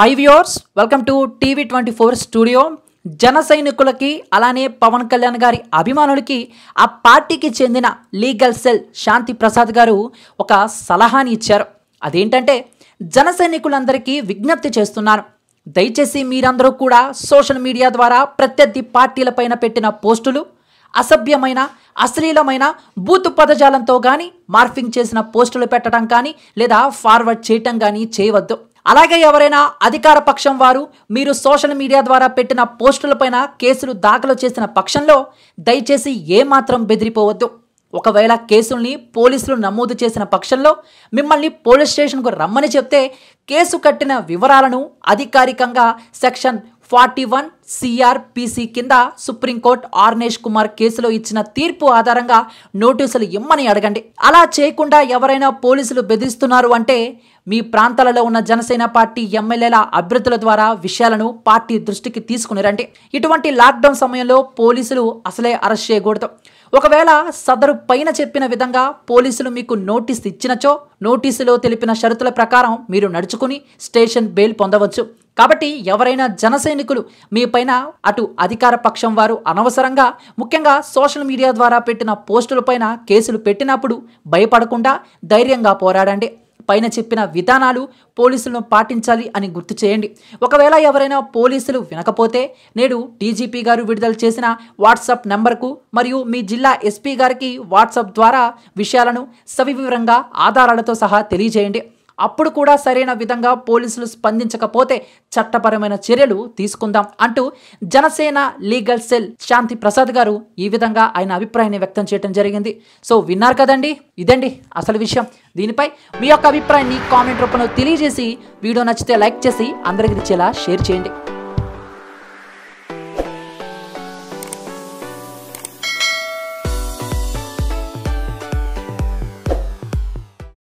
high viewers welcome to TV twenty four studio జన సైనికులకి అలానే పవన్ కళ్యాణ్ గారి అభిమానులకి ఆ పార్టీకి చెందిన లీగల్ సెల్ శాంతి ప్రసాద్ గారు ఒక సలహాని ఇచ్చారు అదేంటంటే జన సైనికులందరికీ విజ్ఞప్తి చేస్తున్నాను దయచేసి మీరందరూ కూడా సోషల్ మీడియా ద్వారా ప్రత్యర్థి పార్టీలపైన పెట్టిన పోస్టులు అసభ్యమైన అశ్లీలమైన బూతు పదజాలంతో కానీ మార్ఫింగ్ చేసిన పోస్టులు పెట్టడం కానీ లేదా ఫార్వర్డ్ చేయటం కానీ చేయవద్దు అలాగే ఎవరైనా అధికార పక్షం వారు మీరు సోషల్ మీడియా ద్వారా పెట్టిన పోస్టులపైన కేసులు దాఖలు చేసిన పక్షంలో దయచేసి ఏమాత్రం బెదిరిపోవద్దు ఒకవేళ కేసుల్ని పోలీసులు నమోదు చేసిన పక్షంలో మిమ్మల్ని పోలీస్ స్టేషన్కు రమ్మని చెప్తే కేసు కట్టిన వివరాలను అధికారికంగా సెక్షన్ ఫార్టీ వన్ సిఆర్పిసి కింద సుప్రీంకోర్టు ఆర్నేష్ కుమార్ కేసులో ఇచ్చిన తీర్పు ఆధారంగా నోటీసులు ఇమ్మని అడగండి అలా చేయకుండా ఎవరైనా పోలీసులు బెదిరిస్తున్నారు అంటే మీ ప్రాంతాలలో ఉన్న జనసేన పార్టీ ఎమ్మెల్యేల అభ్యర్థుల ద్వారా విషయాలను పార్టీ దృష్టికి తీసుకుని రండి ఇటువంటి లాక్డౌన్ సమయంలో పోలీసులు అసలే అరెస్ట్ చేయకూడదు ఒకవేళ సదరు పైన చెప్పిన విధంగా పోలీసులు మీకు నోటీస్ ఇచ్చినచో నోటీసులో తెలిపిన షరతుల ప్రకారం మీరు నడుచుకుని స్టేషన్ బెయిల్ పొందవచ్చు కాబట్టి ఎవరైనా జన సైనికులు మీపైన అటు అధికార పక్షం వారు అనవసరంగా ముఖ్యంగా సోషల్ మీడియా ద్వారా పెట్టిన పోస్టులపైన కేసులు పెట్టినప్పుడు భయపడకుండా ధైర్యంగా పోరాడండి పైన చెప్పిన విధానాలు పోలీసులను పాటించాలి అని గుర్తు చేయండి ఒకవేళ ఎవరైనా పోలీసులు వినకపోతే నేడు డీజీపీ గారు విడుదల చేసిన వాట్సాప్ నెంబర్కు మరియు మీ జిల్లా ఎస్పీ గారికి వాట్సాప్ ద్వారా విషయాలను సవివరంగా ఆధారాలతో సహా తెలియజేయండి అప్పుడు కూడా సరైన విధంగా పోలీసులు స్పందించకపోతే చట్టపరమైన చర్యలు తీసుకుందాం అంటూ జనసేన లీగల్ సెల్ శాంతి ప్రసాద్ గారు ఈ విధంగా ఆయన అభిప్రాయాన్ని వ్యక్తం చేయడం జరిగింది సో విన్నారు కదండి ఇదండి అసలు విషయం దీనిపై మీ యొక్క అభిప్రాయాన్ని కామెంట్ రూపంలో తెలియజేసి వీడియో నచ్చితే లైక్ చేసి అందరికి ఇచ్చేలా షేర్ చేయండి